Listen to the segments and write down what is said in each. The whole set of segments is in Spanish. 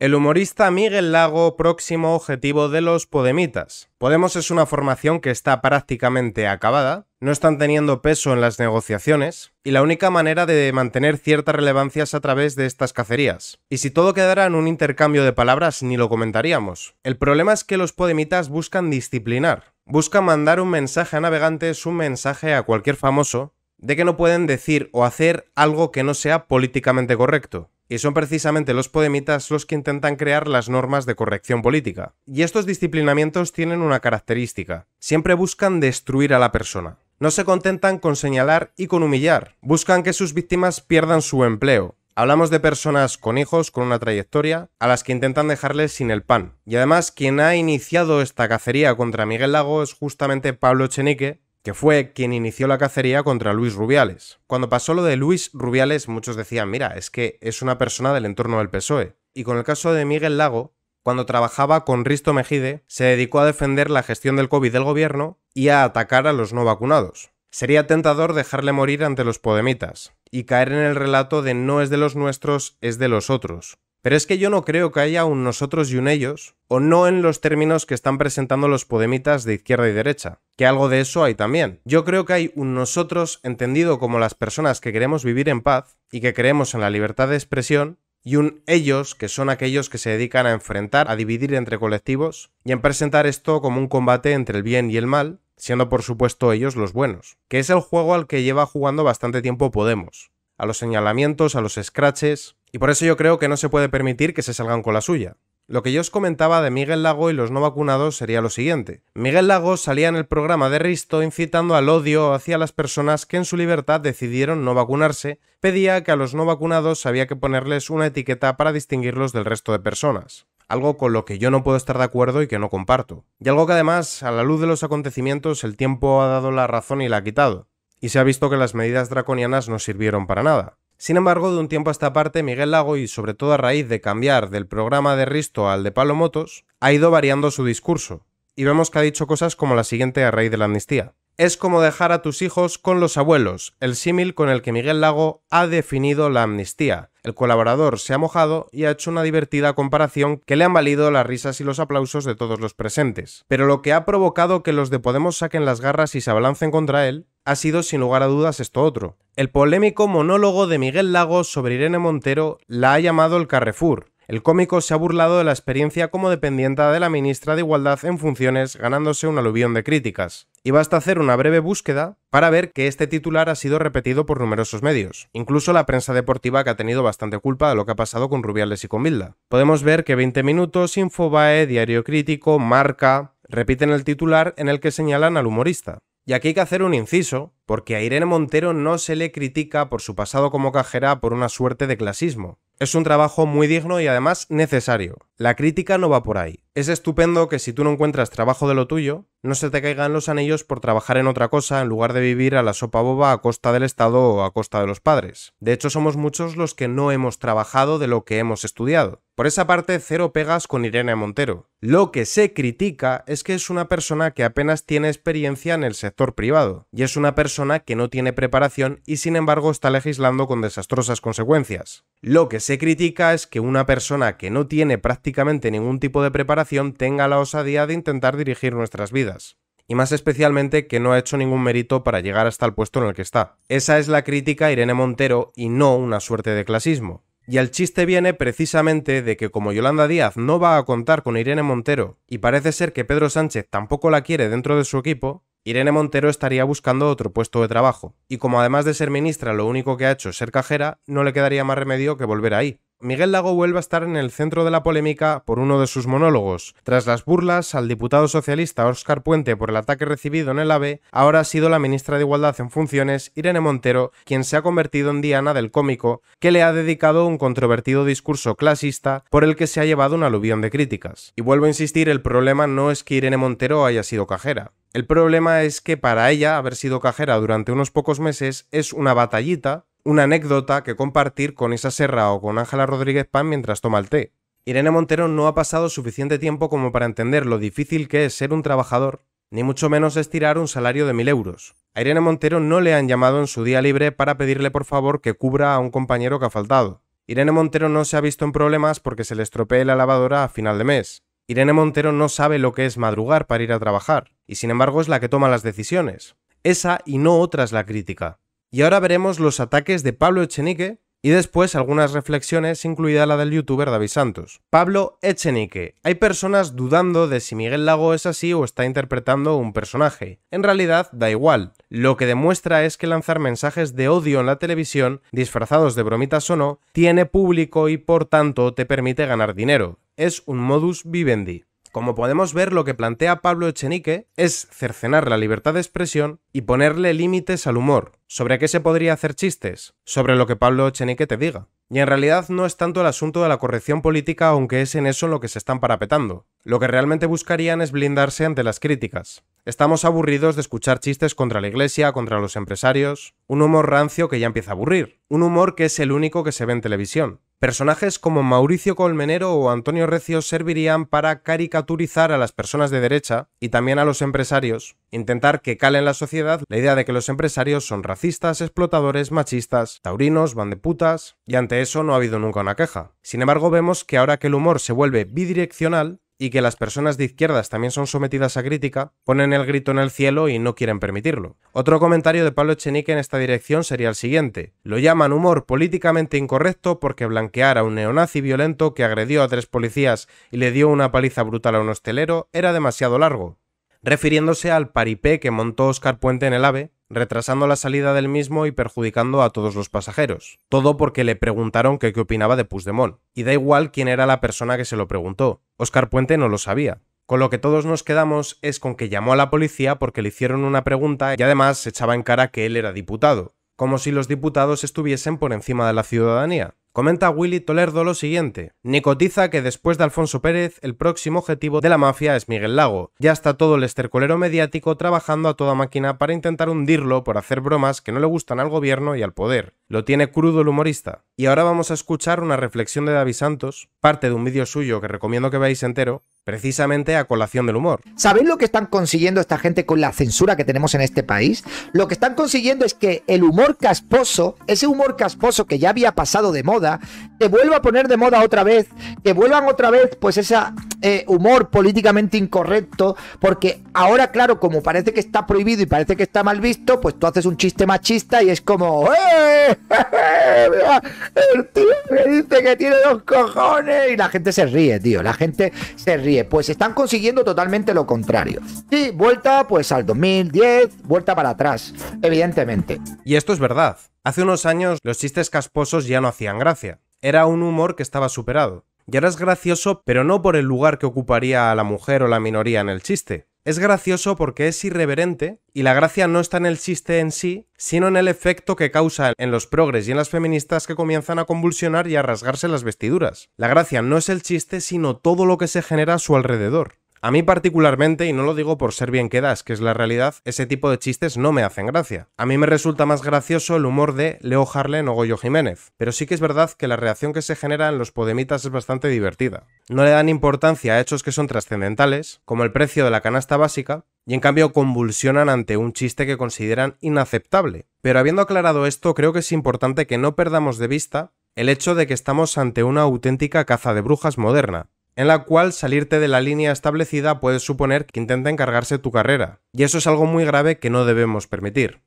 El humorista Miguel Lago, próximo objetivo de los Podemitas. Podemos es una formación que está prácticamente acabada, no están teniendo peso en las negociaciones, y la única manera de mantener cierta relevancia es a través de estas cacerías. Y si todo quedara en un intercambio de palabras ni lo comentaríamos. El problema es que los Podemitas buscan disciplinar, buscan mandar un mensaje a navegantes, un mensaje a cualquier famoso, de que no pueden decir o hacer algo que no sea políticamente correcto y son precisamente los podemitas los que intentan crear las normas de corrección política. Y estos disciplinamientos tienen una característica, siempre buscan destruir a la persona. No se contentan con señalar y con humillar, buscan que sus víctimas pierdan su empleo. Hablamos de personas con hijos, con una trayectoria, a las que intentan dejarles sin el pan. Y además, quien ha iniciado esta cacería contra Miguel Lago es justamente Pablo Chenique, que fue quien inició la cacería contra Luis Rubiales. Cuando pasó lo de Luis Rubiales, muchos decían, mira, es que es una persona del entorno del PSOE. Y con el caso de Miguel Lago, cuando trabajaba con Risto Mejide, se dedicó a defender la gestión del COVID del gobierno y a atacar a los no vacunados. Sería tentador dejarle morir ante los podemitas y caer en el relato de no es de los nuestros, es de los otros, pero es que yo no creo que haya un nosotros y un ellos, o no en los términos que están presentando los podemitas de izquierda y derecha, que algo de eso hay también. Yo creo que hay un nosotros entendido como las personas que queremos vivir en paz y que creemos en la libertad de expresión, y un ellos, que son aquellos que se dedican a enfrentar, a dividir entre colectivos, y en presentar esto como un combate entre el bien y el mal, siendo por supuesto ellos los buenos, que es el juego al que lleva jugando bastante tiempo Podemos, a los señalamientos, a los scratches, y por eso yo creo que no se puede permitir que se salgan con la suya. Lo que yo os comentaba de Miguel Lago y los no vacunados sería lo siguiente. Miguel Lago salía en el programa de Risto incitando al odio hacia las personas que en su libertad decidieron no vacunarse, pedía que a los no vacunados había que ponerles una etiqueta para distinguirlos del resto de personas. Algo con lo que yo no puedo estar de acuerdo y que no comparto. Y algo que además, a la luz de los acontecimientos, el tiempo ha dado la razón y la ha quitado. Y se ha visto que las medidas draconianas no sirvieron para nada. Sin embargo, de un tiempo a esta parte, Miguel Lago, y sobre todo a raíz de cambiar del programa de Risto al de Palomotos, ha ido variando su discurso, y vemos que ha dicho cosas como la siguiente a raíz de la amnistía es como dejar a tus hijos con los abuelos, el símil con el que Miguel Lago ha definido la amnistía. El colaborador se ha mojado y ha hecho una divertida comparación que le han valido las risas y los aplausos de todos los presentes. Pero lo que ha provocado que los de Podemos saquen las garras y se abalancen contra él ha sido sin lugar a dudas esto otro. El polémico monólogo de Miguel Lago sobre Irene Montero la ha llamado el Carrefour, el cómico se ha burlado de la experiencia como dependienta de la ministra de Igualdad en funciones, ganándose un aluvión de críticas. Y basta hacer una breve búsqueda para ver que este titular ha sido repetido por numerosos medios, incluso la prensa deportiva que ha tenido bastante culpa de lo que ha pasado con Rubiales y con Bilda. Podemos ver que 20 Minutos, Infobae, Diario Crítico, Marca, repiten el titular en el que señalan al humorista. Y aquí hay que hacer un inciso, porque a Irene Montero no se le critica por su pasado como cajera por una suerte de clasismo. Es un trabajo muy digno y además necesario. La crítica no va por ahí. Es estupendo que si tú no encuentras trabajo de lo tuyo, no se te caigan los anillos por trabajar en otra cosa en lugar de vivir a la sopa boba a costa del Estado o a costa de los padres. De hecho, somos muchos los que no hemos trabajado de lo que hemos estudiado. Por esa parte, cero pegas con Irene Montero. Lo que se critica es que es una persona que apenas tiene experiencia en el sector privado, y es una persona que no tiene preparación y sin embargo está legislando con desastrosas consecuencias. Lo que se critica es que una persona que no tiene práctica prácticamente ningún tipo de preparación tenga la osadía de intentar dirigir nuestras vidas. Y más especialmente que no ha hecho ningún mérito para llegar hasta el puesto en el que está. Esa es la crítica Irene Montero y no una suerte de clasismo. Y el chiste viene precisamente de que como Yolanda Díaz no va a contar con Irene Montero y parece ser que Pedro Sánchez tampoco la quiere dentro de su equipo, Irene Montero estaría buscando otro puesto de trabajo. Y como además de ser ministra lo único que ha hecho es ser cajera, no le quedaría más remedio que volver ahí. Miguel Lago vuelve a estar en el centro de la polémica por uno de sus monólogos. Tras las burlas al diputado socialista Óscar Puente por el ataque recibido en el AVE, ahora ha sido la ministra de Igualdad en funciones, Irene Montero, quien se ha convertido en Diana del cómico, que le ha dedicado un controvertido discurso clasista por el que se ha llevado un aluvión de críticas. Y vuelvo a insistir, el problema no es que Irene Montero haya sido cajera. El problema es que para ella haber sido cajera durante unos pocos meses es una batallita una anécdota que compartir con Isa Serra o con Ángela Rodríguez Pan mientras toma el té. Irene Montero no ha pasado suficiente tiempo como para entender lo difícil que es ser un trabajador, ni mucho menos estirar un salario de mil euros. A Irene Montero no le han llamado en su día libre para pedirle por favor que cubra a un compañero que ha faltado. Irene Montero no se ha visto en problemas porque se le estropee la lavadora a final de mes. Irene Montero no sabe lo que es madrugar para ir a trabajar, y sin embargo es la que toma las decisiones. Esa y no otra es la crítica. Y ahora veremos los ataques de Pablo Echenique y después algunas reflexiones, incluida la del youtuber David Santos. Pablo Echenique. Hay personas dudando de si Miguel Lago es así o está interpretando un personaje. En realidad, da igual. Lo que demuestra es que lanzar mensajes de odio en la televisión, disfrazados de bromitas o no, tiene público y por tanto te permite ganar dinero. Es un modus vivendi. Como podemos ver, lo que plantea Pablo Echenique es cercenar la libertad de expresión y ponerle límites al humor. ¿Sobre qué se podría hacer chistes? Sobre lo que Pablo Echenique te diga. Y en realidad no es tanto el asunto de la corrección política, aunque es en eso lo que se están parapetando. Lo que realmente buscarían es blindarse ante las críticas. Estamos aburridos de escuchar chistes contra la iglesia, contra los empresarios, un humor rancio que ya empieza a aburrir, un humor que es el único que se ve en televisión. Personajes como Mauricio Colmenero o Antonio Recio servirían para caricaturizar a las personas de derecha y también a los empresarios, intentar que cale en la sociedad la idea de que los empresarios son racistas, explotadores, machistas, taurinos, de putas... y ante eso no ha habido nunca una queja. Sin embargo, vemos que ahora que el humor se vuelve bidireccional, y que las personas de izquierdas también son sometidas a crítica, ponen el grito en el cielo y no quieren permitirlo. Otro comentario de Pablo Echenique en esta dirección sería el siguiente. Lo llaman humor políticamente incorrecto porque blanquear a un neonazi violento que agredió a tres policías y le dio una paliza brutal a un hostelero era demasiado largo refiriéndose al paripé que montó Oscar Puente en el AVE retrasando la salida del mismo y perjudicando a todos los pasajeros. Todo porque le preguntaron qué opinaba de Puigdemont. Y da igual quién era la persona que se lo preguntó. Oscar Puente no lo sabía. Con lo que todos nos quedamos es con que llamó a la policía porque le hicieron una pregunta y además se echaba en cara que él era diputado, como si los diputados estuviesen por encima de la ciudadanía. Comenta Willy Tolerdo lo siguiente. Nicotiza que después de Alfonso Pérez, el próximo objetivo de la mafia es Miguel Lago. Ya está todo el estercolero mediático trabajando a toda máquina para intentar hundirlo por hacer bromas que no le gustan al gobierno y al poder. Lo tiene crudo el humorista. Y ahora vamos a escuchar una reflexión de David Santos parte de un vídeo suyo que recomiendo que veáis entero, precisamente a colación del humor. ¿Sabéis lo que están consiguiendo esta gente con la censura que tenemos en este país? Lo que están consiguiendo es que el humor casposo, ese humor casposo que ya había pasado de moda, te vuelva a poner de moda otra vez, que vuelvan otra vez pues ese eh, humor políticamente incorrecto, porque ahora claro, como parece que está prohibido y parece que está mal visto, pues tú haces un chiste machista y es como, ¡eh! el tío me dice que tiene dos cojones y la gente se ríe, tío, la gente se ríe. Pues están consiguiendo totalmente lo contrario. Sí, vuelta pues al 2010, vuelta para atrás, evidentemente. Y esto es verdad. Hace unos años los chistes casposos ya no hacían gracia. Era un humor que estaba superado. Y ahora es gracioso, pero no por el lugar que ocuparía a la mujer o la minoría en el chiste, es gracioso porque es irreverente y la gracia no está en el chiste en sí, sino en el efecto que causa en los progres y en las feministas que comienzan a convulsionar y a rasgarse las vestiduras. La gracia no es el chiste, sino todo lo que se genera a su alrededor. A mí particularmente, y no lo digo por ser bien que das, que es la realidad, ese tipo de chistes no me hacen gracia. A mí me resulta más gracioso el humor de Leo Harlen o Goyo Jiménez, pero sí que es verdad que la reacción que se genera en los podemitas es bastante divertida. No le dan importancia a hechos que son trascendentales, como el precio de la canasta básica, y en cambio convulsionan ante un chiste que consideran inaceptable. Pero habiendo aclarado esto, creo que es importante que no perdamos de vista el hecho de que estamos ante una auténtica caza de brujas moderna, en la cual salirte de la línea establecida puede suponer que intenta encargarse tu carrera, y eso es algo muy grave que no debemos permitir.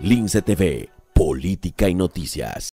Lince Política y Noticias.